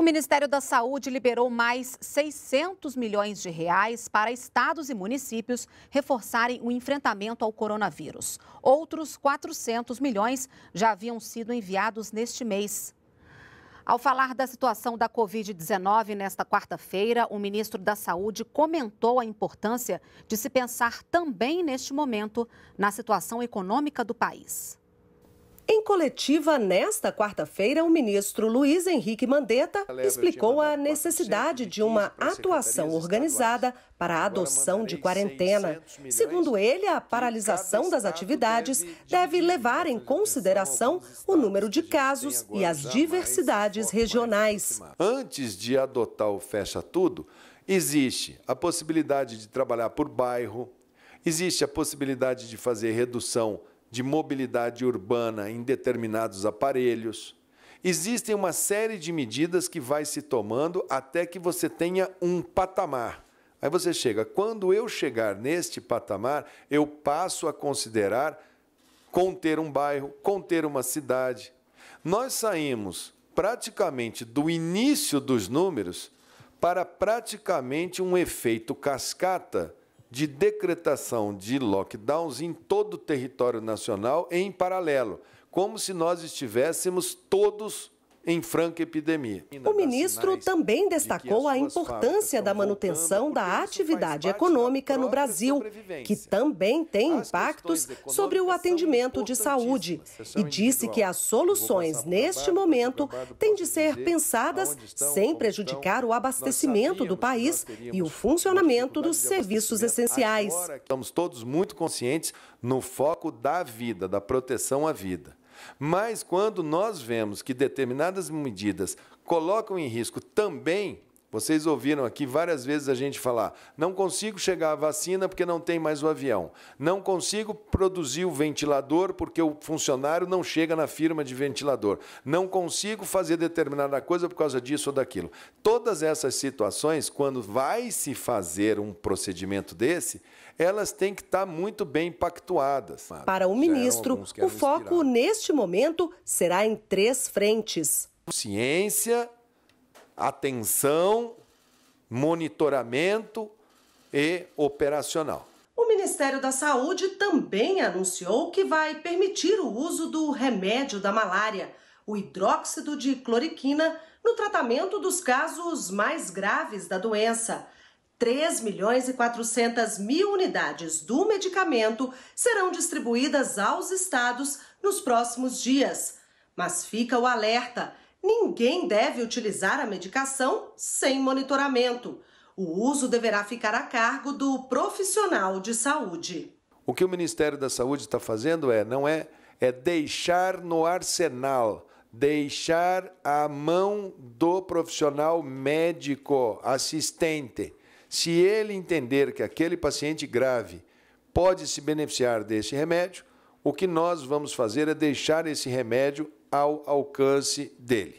O Ministério da Saúde liberou mais 600 milhões de reais para estados e municípios reforçarem o enfrentamento ao coronavírus. Outros 400 milhões já haviam sido enviados neste mês. Ao falar da situação da Covid-19 nesta quarta-feira, o ministro da Saúde comentou a importância de se pensar também neste momento na situação econômica do país. Em coletiva nesta quarta-feira, o ministro Luiz Henrique Mandetta explicou a necessidade de uma atuação organizada para a adoção de quarentena. Segundo ele, a paralisação das atividades deve levar em consideração o número de casos e as diversidades regionais. Antes de adotar o fecha tudo, existe a possibilidade de trabalhar por bairro, existe a possibilidade de fazer redução de mobilidade urbana em determinados aparelhos. Existem uma série de medidas que vai se tomando até que você tenha um patamar. Aí você chega, quando eu chegar neste patamar, eu passo a considerar conter um bairro, conter uma cidade. Nós saímos praticamente do início dos números para praticamente um efeito cascata de decretação de lockdowns em todo o território nacional em paralelo, como se nós estivéssemos todos em franca epidemia. O ministro também destacou a importância da manutenção da atividade econômica no Brasil, que também tem impactos sobre o atendimento de saúde, e disse que as soluções neste momento têm de ser pensadas sem prejudicar o abastecimento do país e o funcionamento dos serviços essenciais. Estamos todos muito conscientes no foco da vida, da proteção à vida. Mas quando nós vemos que determinadas medidas colocam em risco também vocês ouviram aqui várias vezes a gente falar: não consigo chegar à vacina porque não tem mais o avião. Não consigo produzir o ventilador porque o funcionário não chega na firma de ventilador. Não consigo fazer determinada coisa por causa disso ou daquilo. Todas essas situações, quando vai se fazer um procedimento desse, elas têm que estar muito bem pactuadas. Para o ministro, o foco neste momento será em três frentes: ciência, atenção, monitoramento e operacional. O Ministério da Saúde também anunciou que vai permitir o uso do remédio da malária, o hidróxido de cloriquina, no tratamento dos casos mais graves da doença. 3 milhões e 400 mil unidades do medicamento serão distribuídas aos estados nos próximos dias. Mas fica o alerta: Ninguém deve utilizar a medicação sem monitoramento. O uso deverá ficar a cargo do profissional de saúde. O que o Ministério da Saúde está fazendo é, não é, é deixar no arsenal, deixar à mão do profissional médico assistente. Se ele entender que aquele paciente grave pode se beneficiar desse remédio, o que nós vamos fazer é deixar esse remédio ao alcance dele.